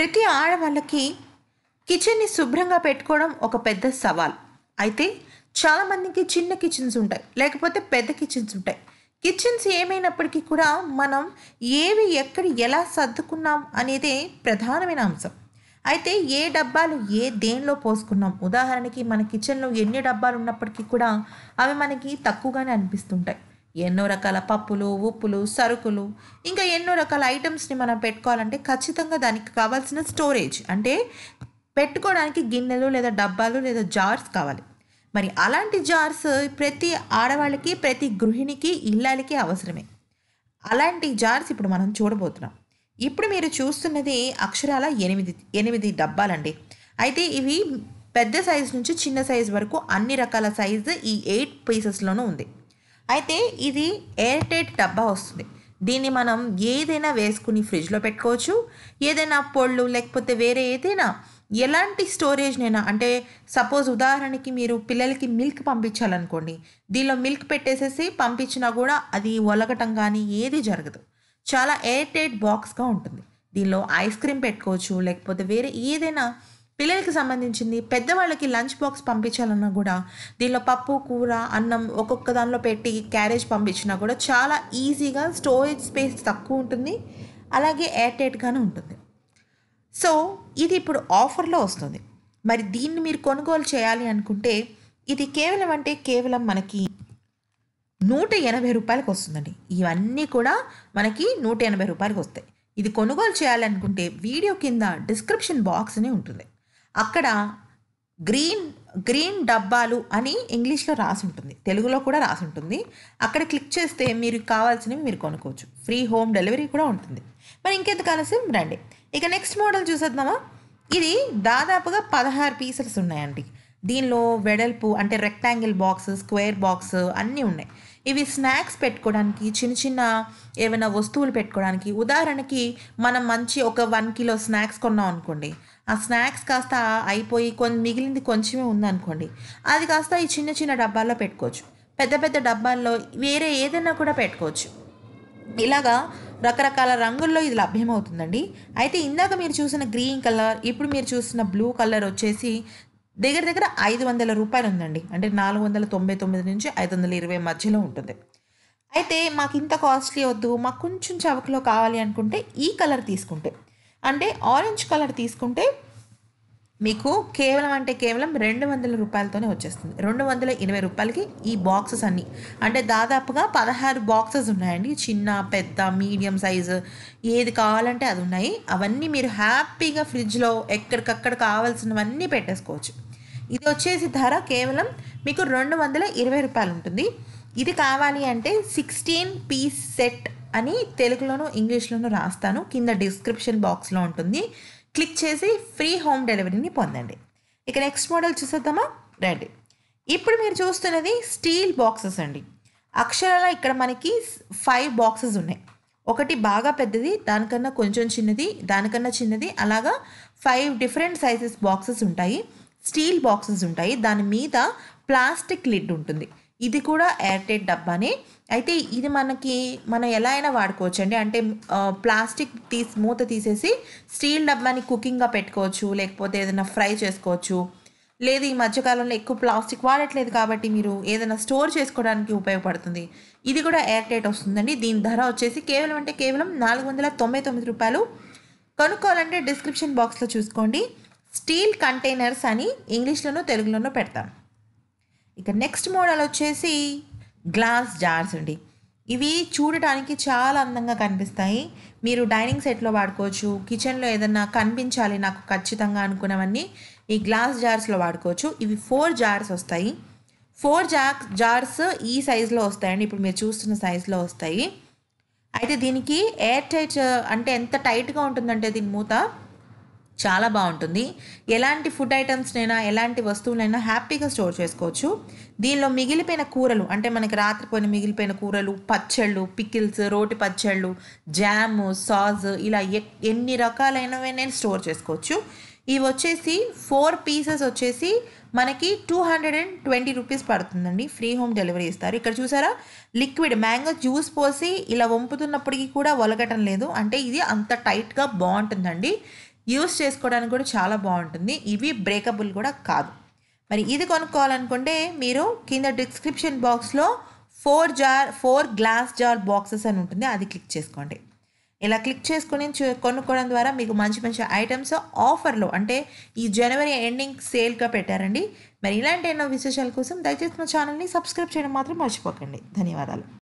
ప్రతి ఆడవాళ్ళకి కిచెన్ని శుభ్రంగా పెట్టుకోవడం ఒక పెద్ద సవాల్ అయితే చాలామందికి చిన్న కిచెన్స్ ఉంటాయి లేకపోతే పెద్ద కిచెన్స్ ఉంటాయి కిచెన్స్ ఏమైనప్పటికీ కూడా మనం ఏవి ఎక్కడ ఎలా సర్దుకున్నాం అనేదే ప్రధానమైన అంశం అయితే ఏ డబ్బాలు ఏ దేనిలో పోసుకున్నాం ఉదాహరణకి మన కిచెన్లో ఎన్ని డబ్బాలు ఉన్నప్పటికీ కూడా అవి మనకి తక్కువగానే అనిపిస్తుంటాయి ఎన్నో రకాల పప్పులు ఉప్పులు సరుకులు ఇంకా ఎన్నో రకాల ఐటమ్స్ని మనం పెట్టుకోవాలంటే ఖచ్చితంగా దానికి కావాల్సిన స్టోరేజ్ అంటే పెట్టుకోవడానికి గిన్నెలు లేదా డబ్బాలు లేదా జార్స్ కావాలి మరి అలాంటి జార్స్ ప్రతి ఆడవాళ్ళకి ప్రతి గృహిణికి ఇళ్ళకి అవసరమే అలాంటి జార్స్ ఇప్పుడు మనం చూడబోతున్నాం ఇప్పుడు మీరు చూస్తున్నది అక్షరాల ఎనిమిది ఎనిమిది డబ్బాలండి అయితే ఇవి పెద్ద సైజు నుంచి చిన్న సైజు వరకు అన్ని రకాల సైజు ఈ ఎయిట్ పీసెస్లోనూ ఉంది అయితే ఇది ఎయిర్ టైట్ డబ్బా వస్తుంది దీన్ని మనం ఏదైనా వేసుకుని ఫ్రిడ్జ్లో పెట్టుకోవచ్చు ఏదైనా పొళ్ళు లేకపోతే వేరే ఏదైనా ఎలాంటి స్టోరేజ్నైనా అంటే సపోజ్ ఉదాహరణకి మీరు పిల్లలకి మిల్క్ పంపించాలనుకోండి దీనిలో మిల్క్ పెట్టేసేసి పంపించినా కూడా అది ఒలగటం కానీ ఏది జరగదు చాలా ఎయిర్ టైట్ బాక్స్గా ఉంటుంది దీనిలో ఐస్ క్రీమ్ పెట్టుకోవచ్చు లేకపోతే వేరే ఏదైనా పిల్లలకి సంబంధించింది పెద్దవాళ్ళకి లంచ్ బాక్స్ పంపించాలన్నా కూడా దీనిలో పప్పు కూర అన్నం ఒక్కొక్క దానిలో పెట్టి క్యారేజ్ పంపించినా కూడా చాలా ఈజీగా స్టోరేజ్ స్పేస్ తక్కువ ఉంటుంది అలాగే ఎయిర్ టైట్గానే ఉంటుంది సో ఇది ఇప్పుడు ఆఫర్లో వస్తుంది మరి దీన్ని మీరు కొనుగోలు చేయాలి అనుకుంటే ఇది కేవలం అంటే కేవలం మనకి నూట ఎనభై రూపాయలకు వస్తుందండి ఇవన్నీ కూడా మనకి నూట ఎనభై రూపాయలకు వస్తాయి ఇది కొనుగోలు చేయాలనుకుంటే వీడియో కింద డిస్క్రిప్షన్ బాక్స్ అని ఉంటుంది అక్కడ గ్రీన్ గ్రీన్ డబ్బాలు అని ఇంగ్లీష్లో రాసి ఉంటుంది తెలుగులో కూడా రాసి ఉంటుంది అక్కడ క్లిక్ చేస్తే మీరు కావాల్సినవి మీరు కొనుక్కోవచ్చు ఫ్రీ హోమ్ డెలివరీ కూడా ఉంటుంది మరి ఇంకెందుకు ఆలస్యం రండి ఇక నెక్స్ట్ మోడల్ చూసేద్దామా ఇది దాదాపుగా పదహారు పీసెస్ ఉన్నాయండి దీనిలో వెడల్పు అంటే రెక్టాంగిల్ బాక్స్ స్క్వేర్ బాక్స్ అన్నీ ఉన్నాయి ఇవి స్నాక్స్ పెట్టుకోవడానికి చిన్న చిన్న ఏమైనా వస్తువులు పెట్టుకోవడానికి ఉదాహరణకి మనం మంచి ఒక వన్ కిలో స్నాక్స్ కొన్నాం అనుకోండి ఆ స్నాక్స్ కాస్త అయిపోయి కొన్ని మిగిలింది కొంచెమే ఉందనుకోండి అది కాస్త ఈ చిన్న చిన్న డబ్బాల్లో పెట్టుకోవచ్చు పెద్ద పెద్ద డబ్బాల్లో వేరే ఏదైనా కూడా పెట్టుకోవచ్చు ఇలాగా రకరకాల రంగుల్లో ఇది లభ్యమవుతుందండి అయితే ఇందాక మీరు చూసిన గ్రీన్ కలర్ ఇప్పుడు మీరు చూసిన బ్లూ కలర్ వచ్చేసి దగ్గర దగ్గర ఐదు వందల రూపాయలు ఉందండి అంటే నాలుగు వందల తొంభై తొమ్మిది నుంచి ఐదు వందల ఇరవై మధ్యలో ఉంటుంది అయితే మాకు ఇంత కాస్ట్లీ వద్దు మాకు కొంచెం చవకలో కావాలి అనుకుంటే ఈ కలర్ తీసుకుంటే అంటే ఆరెంజ్ కలర్ తీసుకుంటే మీకు కేవలం అంటే కేవలం రెండు వందల రూపాయలతోనే వచ్చేస్తుంది రెండు వందల ఇరవై రూపాయలకి ఈ బాక్సెస్ అన్నీ అంటే దాదాపుగా పదహారు బాక్సెస్ ఉన్నాయండి చిన్న పెద్ద మీడియం సైజు ఏది కావాలంటే అది ఉన్నాయి అవన్నీ మీరు హ్యాపీగా ఫ్రిడ్జ్లో ఎక్కడికక్కడ కావాల్సినవన్నీ పెట్టేసుకోవచ్చు ఇది వచ్చేసి ధర కేవలం మీకు రెండు వందల ఇరవై రూపాయలు ఉంటుంది ఇది కావాలి అంటే సిక్స్టీన్ పీస్ సెట్ అని తెలుగులోను ఇంగ్లీష్లోను రాస్తాను కింద డిస్క్రిప్షన్ బాక్స్లో ఉంటుంది క్లిక్ చేసి ఫ్రీ హోమ్ డెలివరీని పొందండి ఇక నెక్స్ట్ మోడల్ చూసేద్దామా రండి ఇప్పుడు మీరు చూస్తున్నది స్టీల్ బాక్సెస్ అండి అక్షరాల ఇక్కడ మనకి ఫైవ్ బాక్సెస్ ఉన్నాయి ఒకటి బాగా పెద్దది దానికన్నా కొంచెం చిన్నది దానికన్నా చిన్నది అలాగా ఫైవ్ డిఫరెంట్ సైజెస్ బాక్సెస్ ఉంటాయి స్టీల్ బాక్సెస్ ఉంటాయి దాని మీద ప్లాస్టిక్ లిడ్ ఉంటుంది ఇది కూడా ఎయిర్టైట్ డబ్బానే అయితే ఇది మనకి మనం ఎలా అయినా వాడుకోవచ్చు అండి అంటే ప్లాస్టిక్ తీసి మూత తీసేసి స్టీల్ డబ్బాని కుకింగ్గా పెట్టుకోవచ్చు లేకపోతే ఏదైనా ఫ్రై చేసుకోవచ్చు లేదు ఈ మధ్యకాలంలో ఎక్కువ ప్లాస్టిక్ వాడట్లేదు కాబట్టి మీరు ఏదైనా స్టోర్ చేసుకోవడానికి ఉపయోగపడుతుంది ఇది కూడా ఎయిర్ టైట్ వస్తుందండి దీని ధర వచ్చేసి కేవలం అంటే కేవలం నాలుగు వందల తొంభై తొమ్మిది రూపాయలు కనుక్కోవాలంటే డిస్క్రిప్షన్ బాక్స్లో చూసుకోండి స్టీల్ కంటైనర్స్ అని ఇంగ్లీష్లోనూ తెలుగులోనూ పెడతాను ఇక నెక్స్ట్ మోడల్ వచ్చేసి గ్లాస్ జార్స్ అండి ఇవి చూడటానికి చాలా అందంగా కనిపిస్తాయి మీరు డైనింగ్ సెట్లో వాడుకోవచ్చు కిచెన్లో ఏదన్నా కనిపించాలి నాకు ఖచ్చితంగా అనుకున్నవన్నీ ఈ గ్లాస్ జార్స్లో వాడుకోవచ్చు ఇవి ఫోర్ జార్స్ వస్తాయి ఫోర్ జా జార్స్ ఈ సైజులో వస్తాయండి ఇప్పుడు మీరు చూస్తున్న సైజులో వస్తాయి అయితే దీనికి ఎయిర్ టైట్ అంటే ఎంత టైట్గా ఉంటుందంటే దీని మూత చాలా బాగుంటుంది ఎలాంటి ఫుడ్ ఐటమ్స్నైనా ఎలాంటి వస్తువులైనా హ్యాపీగా స్టోర్ చేసుకోవచ్చు దీనిలో మిగిలిపోయిన కూరలు అంటే మనకి రాత్రిపోయిన మిగిలిపోయిన కూరలు పచ్చళ్ళు పికిల్స్ రోటి పచ్చళ్ళు జాము సాస్ ఇలా ఎన్ని రకాలైనవి నేను స్టోర్ చేసుకోవచ్చు ఇవి వచ్చేసి ఫోర్ పీసెస్ వచ్చేసి మనకి two hundred and twenty rupees పడుతుందండి ఫ్రీ హోమ్ డెలివరీ ఇస్తారు ఇక్కడ చూసారా లిక్విడ్ మ్యాంగో జ్యూస్ పోసి ఇలా వంపుతున్నప్పటికీ కూడా ఒలగటం లేదు అంటే ఇది అంత టైట్గా బాగుంటుందండి యూస్ చేసుకోవడానికి కూడా చాలా బాగుంటుంది ఇవి బ్రేకబుల్ కూడా కాదు మరి ఇది కొనుక్కోవాలనుకుంటే మీరు కింద డిస్క్రిప్షన్ బాక్స్లో four jar four glass jar boxes అని ఉంటుంది అది క్లిక్ చేసుకోండి ఇలా క్లిక్ చేసుకుని కొనుక్కోవడం ద్వారా మీకు మంచి మంచి ఐటమ్స్ ఆఫర్లో అంటే ఈ జనవరి ఎండింగ్ సేల్గా పెట్టారండి మరి ఇలాంటి ఎన్నో విశేషాల కోసం దయచేసి మా ఛానల్ని సబ్స్క్రైబ్ చేయడం మాత్రం మర్చిపోకండి ధన్యవాదాలు